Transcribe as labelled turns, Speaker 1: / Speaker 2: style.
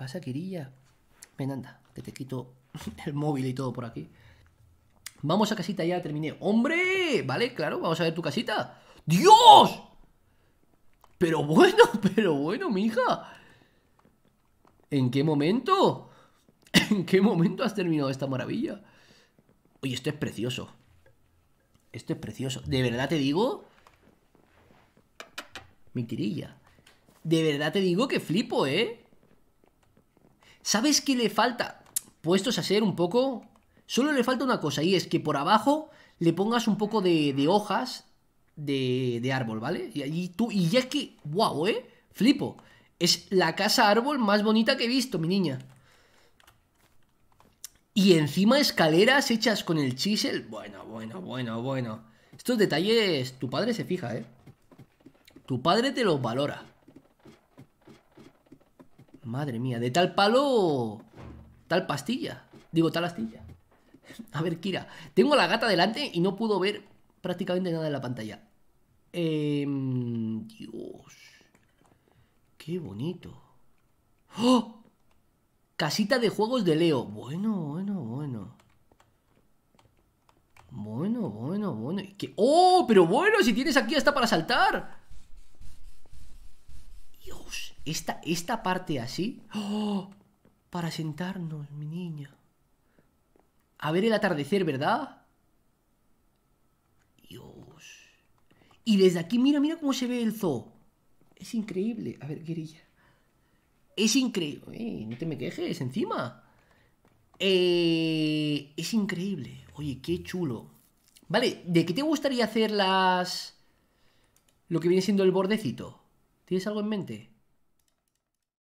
Speaker 1: pasa, querilla Ven, anda, que te quito el móvil y todo por aquí. Vamos a casita ya, terminé. ¡Hombre! Vale, claro, vamos a ver tu casita. ¡Dios! Pero bueno, pero bueno, mi hija ¿En qué momento? ¿En qué momento has terminado esta maravilla? Oye, esto es precioso. Esto es precioso. ¿De verdad te digo? Mi tirilla. De verdad te digo que flipo, ¿eh? ¿Sabes qué le falta? Puestos a ser un poco... Solo le falta una cosa y es que por abajo le pongas un poco de, hojas de, árbol, ¿vale? Y, tú, y ya es que, ¡Guau, ¿eh? Flipo. Es la casa árbol más bonita que he visto, mi niña. Y encima escaleras hechas con el chisel. Bueno, bueno, bueno, bueno. Estos detalles, tu padre se fija, ¿eh? Tu padre te los valora. Madre mía, de tal palo, tal pastilla. Digo, tal astilla. A ver, Kira, tengo la gata delante y no puedo ver prácticamente nada en la pantalla. Eh, Dios. Qué bonito. ¡Oh! Casita de juegos de Leo. Bueno, bueno, bueno. Bueno, bueno, bueno. ¡Oh! Pero bueno, si tienes aquí hasta para saltar. Esta, parte así. ¡oh! Para sentarnos, mi niña. A ver el atardecer, ¿verdad? Dios. Y desde aquí, mira, mira cómo se ve el zoo. Es increíble. A ver, guerrilla. Es increíble. no te me quejes, encima. Eh, es increíble. Oye, qué chulo. Vale, ¿de qué te gustaría hacer las. lo que viene siendo el bordecito? ¿Tienes algo en mente?